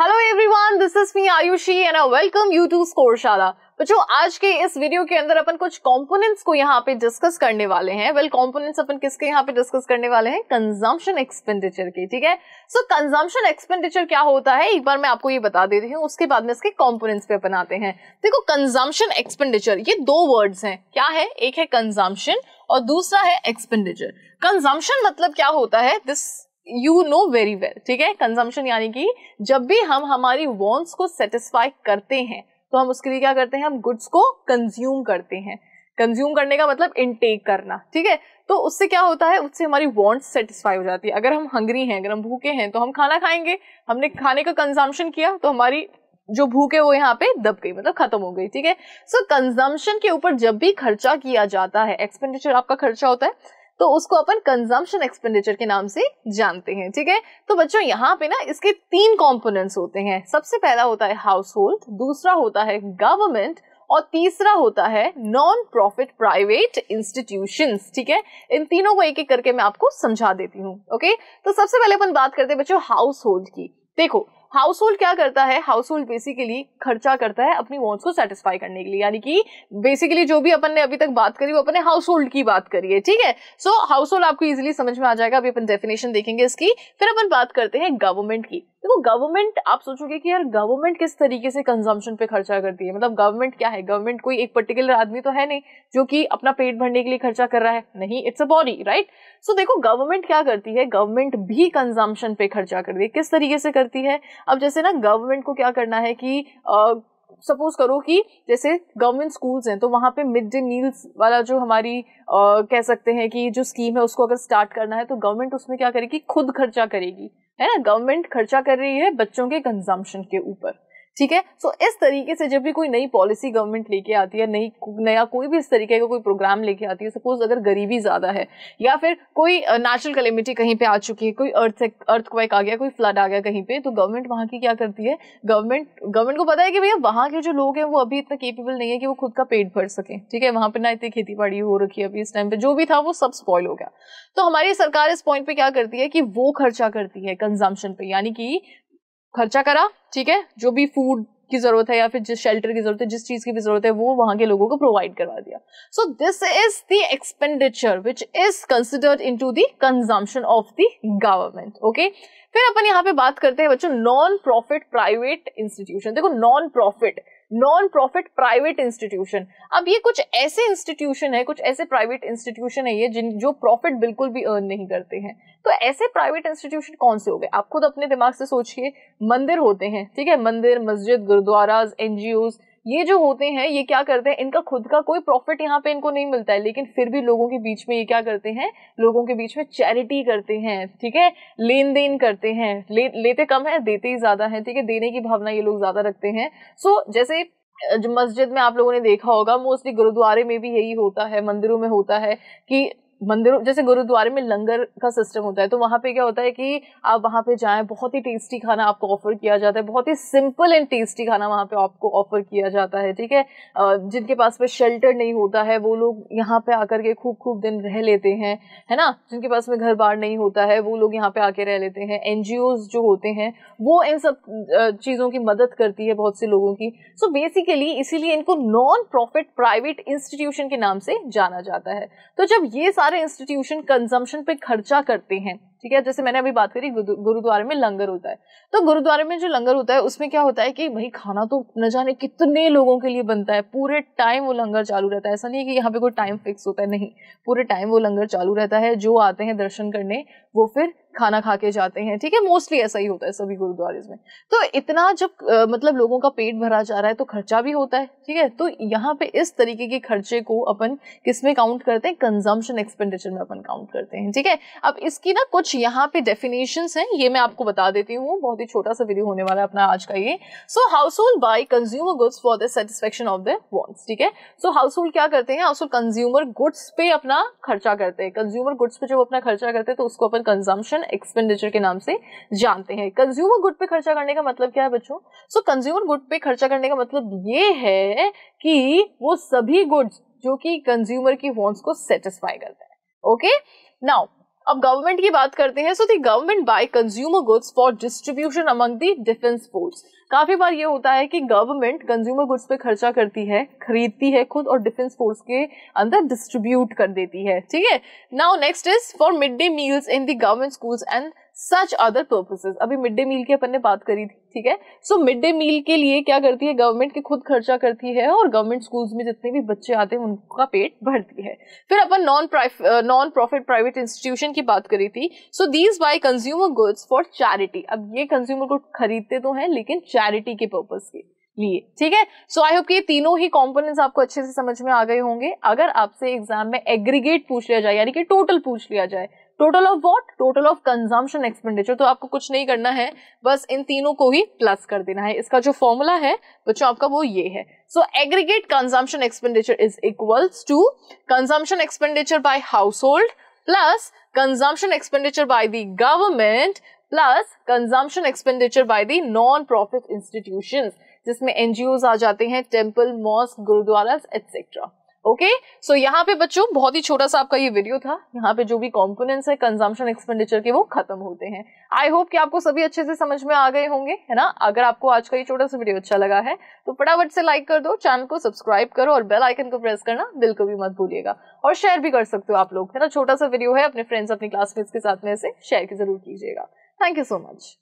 Hello everyone this is me Ayushi and I welcome you to Scoreshala बच्चों आज के इस वीडियो के अंदर अपन कुछ कंपोनेंट्स को यहाँ पे डिस्कस करने वाले हैं वेल well, कंपोनेंट्स अपन किसके यहाँ पे डिस्कस करने वाले हैं कंजम्पशन एक्सपेंडिचर के ठीक है सो कंजम्पशन एक्सपेंडिचर क्या होता है एक बार मैं आपको ये बता देती हूँ उसके बाद में इसके कॉम्पोनेंट्स पे अपन आते हैं देखो कंजम्पशन एक्सपेंडिचर ये दो वर्ड्स हैं क्या है एक है कंजम्पशन और दूसरा है एक्सपेंडिचर कंजम्पशन मतलब क्या होता है this you know very well ठीक है कंजम्पशन यानी कि जब भी हम हमारी वॉन्ट्स को सेटिस्फाई करते हैं तो हम उसके लिए क्या करते हैं हम गुड्स को कंज्यूम करते हैं कंज्यूम करने का मतलब इनटेक करना ठीक है तो उससे क्या होता है उससे हमारी वॉन्ट सेटिस्फाई हो जाती है अगर हम हंग्री हैं अगर हम भूखे हैं तो हम खाना खाएंगे हमने खाने का कंजम्पशन किया तो हमारी जो भूख है वो यहाँ पे दब गई मतलब खत्म हो गई ठीक है सो कंजम्पशन के ऊपर जब भी खर्चा किया जाता है एक्सपेंडिचर आपका खर्चा होता है तो उसको अपन कंजम्पशन एक्सपेंडिचर के नाम से जानते हैं ठीक है तो बच्चों यहाँ पे ना इसके तीन कॉम्पोनेंट्स होते हैं सबसे पहला होता है हाउस होल्ड दूसरा होता है गवर्नमेंट और तीसरा होता है नॉन प्रॉफिट प्राइवेट इंस्टीट्यूशन ठीक है इन तीनों को एक एक करके मैं आपको समझा देती हूँ ओके तो सबसे पहले अपन बात करते हैं बच्चों हाउस होल्ड की देखो हाउस होल्ड क्या करता है हाउस होल्ड बेसिकली खर्चा करता है अपनी वॉन्ट्स को सेटिस्फाई करने के लिए यानी कि बेसिकली जो भी अपन ने अभी तक बात करी वो अपने हाउस होल्ड की बात करी है ठीक है सो हाउस होल्ड आपको इजिली समझ में आ जाएगा अभी अपन डेफिनेशन देखेंगे इसकी फिर अपन बात करते हैं गवर्नमेंट की देखो गवर्नमेंट आप सोचोगे कि यार गवर्नमेंट किस तरीके से कंजम्पशन पे खर्चा करती है मतलब गवर्नमेंट क्या है गवर्नमेंट कोई एक पर्टिकुलर आदमी तो है नहीं जो कि अपना पेट भरने के लिए खर्चा कर रहा है नहीं it's a body right so देखो गवर्नमेंट क्या करती है गवर्नमेंट भी कंजम्पशन पे खर्चा करती है किस तरीके से करती है अब जैसे ना गवर्नमेंट को क्या करना है कि आ, सपोज करो कि जैसे गवर्नमेंट स्कूल्स हैं तो वहां पे मिड डे मील वाला जो हमारी आ, कह सकते हैं कि जो स्कीम है उसको अगर स्टार्ट करना है तो गवर्नमेंट उसमें क्या करेगी खुद खर्चा करेगी है ना गवर्नमेंट खर्चा कर रही है बच्चों के कंजम्पशन के ऊपर ठीक है सो इस तरीके से जब भी कोई नई पॉलिसी गवर्नमेंट लेके आती है नई नया कोई भी इस तरीके का को कोई प्रोग्राम लेके आती है सपोज अगर गरीबी ज़्यादा है या फिर कोई नेचुरल कलेमिटी कहीं पे आ चुकी है कोई अर्थ अर्थ क्वाइक आ गया कोई फ्लड आ गया कहीं पे तो गवर्नमेंट वहाँ की क्या करती है गवर्नमेंट गवर्नमेंट को पता है कि भैया वहां के जो लोग हैं वो अभी इतना केपेबल नहीं है कि वो खुद का पेट भर सके ठीक है वहां पर ना इतनी खेती बाड़ी हो रखी है अभी इस टाइम पे जो भी था वो सब स्पॉयल हो गया तो हमारी सरकार इस पॉइंट पे क्या करती है कि वो खर्चा करती है कंजम्पशन पे यानी कि खर्चा करा ठीक है जो भी फूड की जरूरत है या फिर जिस शेल्टर की जरूरत है जिस चीज की भी जरूरत है वो वहां के लोगों को प्रोवाइड करवा दिया so this is the expenditure which is considered in to the of the government okay फिर अपन यहाँ पे बात करते हैं बच्चों नॉन प्रॉफिट प्राइवेट इंस्टीट्यूशन देखो non profit non profit private institution अब ये कुछ ऐसे इंस्टीट्यूशन है कुछ ऐसे प्राइवेट इंस्टीट्यूशन है ये जिन जो प्रॉफिट बिल्कुल भी अर्न नहीं करते हैं तो ऐसे प्राइवेट इंस्टीट्यूशन कौन से हो गए आप खुद अपने दिमाग से सोचिए मंदिर होते हैं ठीक है मंदिर मस्जिद गुरुद्वारा एनजीओ ये जो होते हैं ये क्या करते हैं इनका खुद का कोई प्रॉफिट यहाँ पे इनको नहीं मिलता है लेकिन फिर भी लोगों के बीच में ये क्या करते हैं लोगों के बीच में चैरिटी करते हैं ठीक है लेन देन करते हैं ले, लेते कम है देते ही ज्यादा है ठीक है देने की भावना ये लोग ज्यादा रखते हैं सो so, जैसे जो मस्जिद में आप लोगों ने देखा होगा मोस्टली गुरुद्वारे में भी यही होता है मंदिरों में होता है कि मंदिरों जैसे गुरुद्वारे में लंगर का सिस्टम होता है तो वहाँ पे क्या होता है कि आप वहाँ पे जाएं बहुत ही टेस्टी खाना आपको ऑफर किया जाता है बहुत ही सिंपल एंड टेस्टी खाना वहाँ पे आपको ऑफर किया जाता है ठीक है जिनके पास में शेल्टर नहीं होता है वो लोग यहाँ पे आकर के खूब खूब दिन रह लेते हैं है ना जिनके पास में घर बार नहीं होता है वो लोग यहाँ पे आके रह लेते हैं एन जो होते हैं वो इन सब चीज़ों की मदद करती है बहुत से लोगों की सो बेसिकली इसीलिए इनको नॉन प्रॉफिट प्राइवेट इंस्टीट्यूशन के नाम से जाना जाता है तो जब ये सारे सारे इंस्टीट्यूशन कंजम्पशन पे खर्चा करते हैं ठीक है जैसे मैंने अभी बात करी गुरुद्वारे में लंगर होता है तो गुरुद्वारे में जो लंगर होता है उसमें क्या होता है कि भाई खाना तो न जाने कितने लोगों के लिए बनता है पूरे टाइम वो लंगर चालू रहता है ऐसा नहीं है कि यहाँ पे कोई टाइम फिक्स होता है नहीं पूरे टाइम वो लंगर चालू रहता है जो आते हैं दर्शन करने वो फिर खाना खा के जाते हैं ठीक है मोस्टली ऐसा ही होता है सभी गुरुद्वारे में तो इतना जब मतलब लोगों का पेट भरा जा रहा है तो खर्चा भी होता है ठीक है तो यहाँ पे इस तरीके के खर्चे को अपन किस में काउंट करते हैं कंजम्पशन एक्सपेंडिचर में अपन काउंट करते हैं ठीक है अब इसकी ना कुछ यहाँ पे डेफिनेशन है ये मैं आपको बता देती हूँ बहुत ही छोटा सा वीडियो होने वाला है अपना आज का ये so household by consumer goods for the satisfaction of the wants ठीक है सो हाउस होल्ड क्या करते हैं हाउस होल्ड कंज्यूमर गुड्स पे अपना खर्चा करते हैं कंज्यूमर गुड्स पे जब अपना खर्चा करते हैं तो उसको अपन कंजम्पशन एक्सपेंडिचर के नाम से जानते हैं कंज्यूमर गुड पे खर्चा करने का मतलब क्या है बच्चों सो कंज्यूमर गुड पे खर्चा करने का मतलब ये है कि वो सभी गुड्स जो कि कंज्यूमर की वॉन्ट्स को सेटिस्फाई करता है ओके नाउ अब गवर्नमेंट की बात करते हैं so the government by consumer goods for distribution among the defence force काफी बार ये होता है कि गवर्नमेंट कंज्यूमर गुड्स पे खर्चा करती है खरीदती है खुद और डिफेंस फोर्स के अंदर डिस्ट्रीब्यूट कर देती है ठीक है now next is for mid day meals in the government schools and such other purposes अभी मिड डे मील की अपन ने बात करी थी ठीक है सो मिड डे मील के लिए क्या करती है गवर्नमेंट के खुद खर्चा करती है और गवर्नमेंट स्कूल्स में जितने भी बच्चे आते हैं उनका पेट भरती है फिर अपन non non profit private institution की बात करी थी so these by consumer goods for charity अब ये कंज्यूमर गुड खरीदते तो हैं लेकिन चैरिटी के पर्पज के लिए ठीक है सो आई होप कि ये तीनों ही कंपोनेंट्स आपको अच्छे से समझ में आ गए होंगे अगर आपसे एग्जाम में एग्रीगेट पूछ लिया जाए यानी कि टोटल पूछ लिया जाए total of what total of consumption expenditure तो आपको कुछ नहीं करना है बस इन तीनों को ही प्लस कर देना है इसका जो फॉर्मूला है बच्चों आपका वो ये है so aggregate consumption expenditure is equals to consumption expenditure by household plus consumption expenditure by the government plus consumption expenditure by the non profit institution जिसमें एनजीओ आ जाते हैं temple mosque gurdwara etcetera okay so यहाँ पे बच्चों बहुत ही छोटा सा आपका ये वीडियो था यहाँ पे जो भी कॉम्पोनेंट्स है कंजम्पशन एक्सपेंडिचर के वो खत्म होते हैं आई होप कि आपको सभी अच्छे से समझ में आ गए होंगे है ना अगर आपको आज का ये छोटा सा वीडियो अच्छा लगा है तो फटाफट से लाइक कर दो चैनल को सब्सक्राइब करो और बेल आइकन को प्रेस करना बिल्कुल भी मत भूलिएगा और शेयर भी कर सकते हो आप लोग है ना छोटा सा वीडियो है अपने फ्रेंड्स अपने क्लासमेट्स के साथ में इसे शेयर जरूर कीजिएगा Thank you so much.